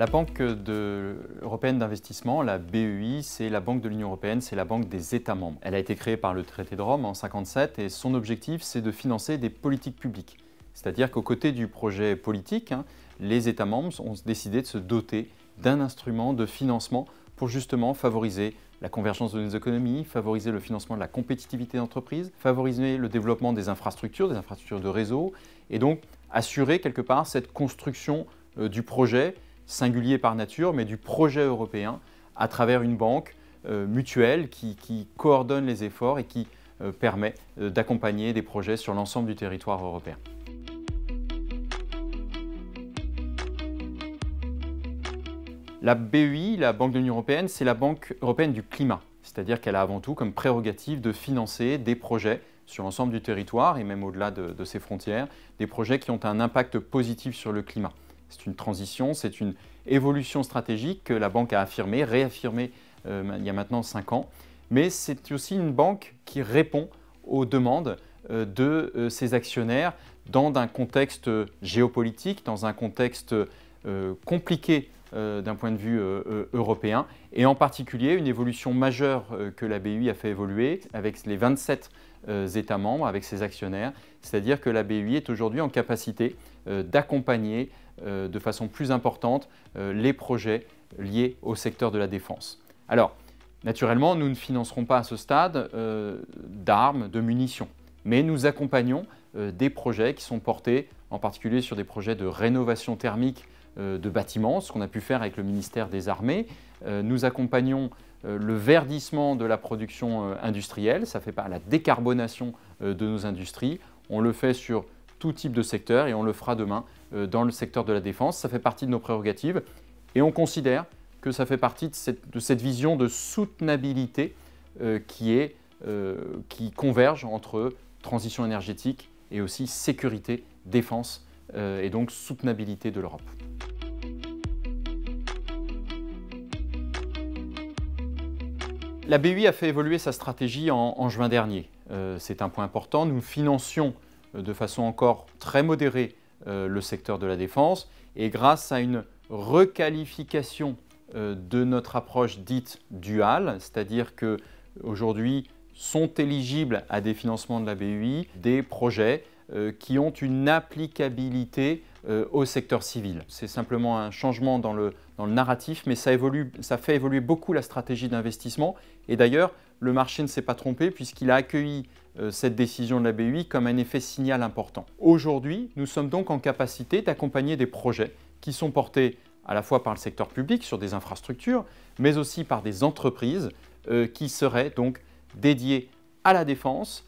La Banque de... européenne d'investissement, la BEI, c'est la Banque de l'Union européenne, c'est la banque des États membres. Elle a été créée par le traité de Rome en 1957 et son objectif, c'est de financer des politiques publiques. C'est-à-dire qu'au côté du projet politique, hein, les États membres ont décidé de se doter d'un instrument de financement pour justement favoriser la convergence de nos économies, favoriser le financement de la compétitivité d'entreprise, favoriser le développement des infrastructures, des infrastructures de réseau, et donc assurer quelque part cette construction euh, du projet singulier par nature, mais du projet européen à travers une banque euh, mutuelle qui, coordonne les efforts et qui euh, permet euh, d'accompagner des projets sur l'ensemble du territoire européen. La BEI, la Banque de l'Union européenne, c'est la Banque européenne du climat, c'est-à-dire qu'elle a avant tout comme prérogative de financer des projets sur l'ensemble du territoire et même au-delà de ses frontières, des projets qui ont un impact positif sur le climat. C'est une transition, c'est une évolution stratégique que la banque a affirmée, réaffirmée euh, il y a maintenant cinq ans. Mais c'est aussi une banque qui répond aux demandes euh, de euh, ses actionnaires dans un contexte géopolitique, dans un contexte compliqué d'un point de vue européen, et en particulier une évolution majeure que la BUI a fait évoluer avec les 27 États membres, avec ses actionnaires, c'est-à-dire que la BUI est aujourd'hui en capacité d'accompagner euh, de façon plus importante euh, les projets liés au secteur de la défense. Alors, naturellement, nous ne financerons pas à ce stade euh, d'armes, de munitions, mais nous accompagnons des projets qui sont portés en particulier sur des projets de rénovation thermique de bâtiments, ce qu'on a pu faire avec le ministère des Armées. Nous accompagnons le verdissement de la production industrielle, ça fait pas la décarbonation de nos industries. On le fait sur tout type de secteur et on le fera demain euh, dans le secteur de la défense. Ça fait partie de nos prérogatives et on considère que ça fait partie de cette, vision de soutenabilité euh, qui, est, euh, qui converge entre transition énergétique et aussi sécurité, défense et donc soutenabilité de l'Europe. La BUI a fait évoluer sa stratégie en, juin dernier. C'est un point important. Nous financions euh, de façon encore très modérée euh, le secteur de la défense et grâce à une requalification euh, de notre approche dite duale, c'est-à-dire que aujourd'hui sont éligibles à des financements de la BUI des projets euh, qui ont une applicabilité euh, au secteur civil. C'est simplement un changement dans le, narratif, mais ça, fait évoluer beaucoup la stratégie d'investissement. Et d'ailleurs, le marché ne s'est pas trompé puisqu'il a accueilli euh, cette décision de la BUI comme un effet signal important. Aujourd'hui, nous sommes donc en capacité d'accompagner des projets qui sont portés à la fois par le secteur public sur des infrastructures, mais aussi par des entreprises qui seraient donc dédiées à la défense,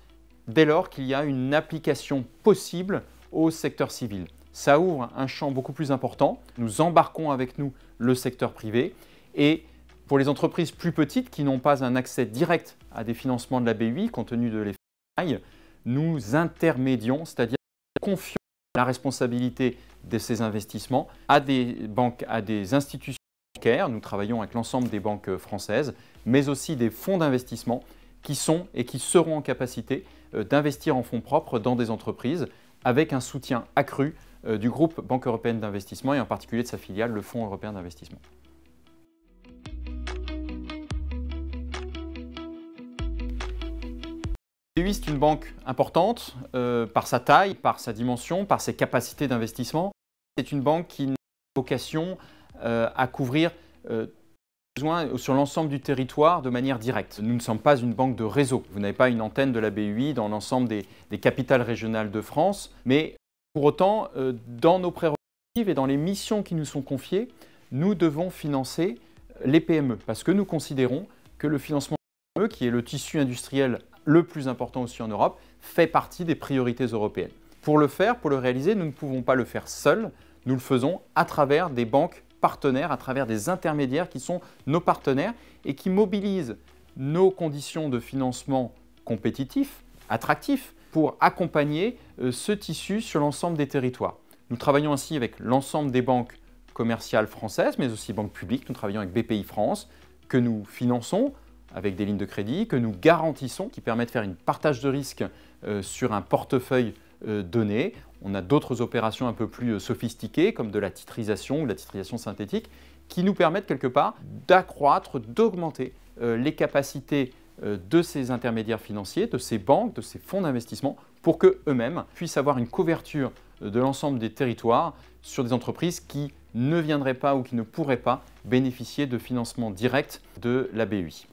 dès lors qu'il y a une application possible au secteur civil. Ça ouvre un champ beaucoup plus important. Nous embarquons avec nous le secteur privé et pour les entreprises plus petites qui n'ont pas un accès direct à des financements de la BUI compte tenu de l'effet nous intermédions, c'est-à-dire confions la responsabilité de ces investissements à des banques, à des institutions bancaires. Nous travaillons avec l'ensemble des banques françaises, mais aussi des fonds d'investissement qui sont et qui seront en capacité euh, d'investir en fonds propres dans des entreprises avec un soutien accru euh, du groupe Banque européenne d'investissement et en particulier de sa filiale, le Fonds européen d'investissement. c'est une banque importante euh, par sa taille, par sa dimension, par ses capacités d'investissement. C'est une banque qui n'a vocation à couvrir besoin sur l'ensemble du territoire de manière directe. Nous ne sommes pas une banque de réseau. Vous n'avez pas une antenne de la BUI dans l'ensemble des, capitales régionales de France, mais pour autant, euh, dans nos prérogatives et dans les missions qui nous sont confiées, nous devons financer les PME parce que nous considérons que le financement des PME, qui est le tissu industriel le plus important aussi en Europe, fait partie des priorités européennes. Pour le faire, pour le réaliser, nous ne pouvons pas le faire seul, nous le faisons à travers des banques partenaires à travers des intermédiaires qui sont nos partenaires et qui mobilisent nos conditions de financement compétitifs, attractifs, pour accompagner euh, ce tissu sur l'ensemble des territoires. Nous travaillons ainsi avec l'ensemble des banques commerciales françaises, mais aussi banques publiques. Nous travaillons avec BPI France, que nous finançons avec des lignes de crédit, que nous garantissons, qui permet de faire une partage de risque euh, sur un portefeuille euh, On a d'autres opérations un peu plus euh, sophistiquées, comme de la titrisation ou la titrisation synthétique, qui nous permettent quelque part d'accroître, d'augmenter euh, les capacités de ces intermédiaires financiers, de ces banques, de ces fonds d'investissement, pour qu'eux-mêmes puissent avoir une couverture de l'ensemble des territoires sur des entreprises qui ne viendraient pas ou qui ne pourraient pas bénéficier de financement direct de la BUI.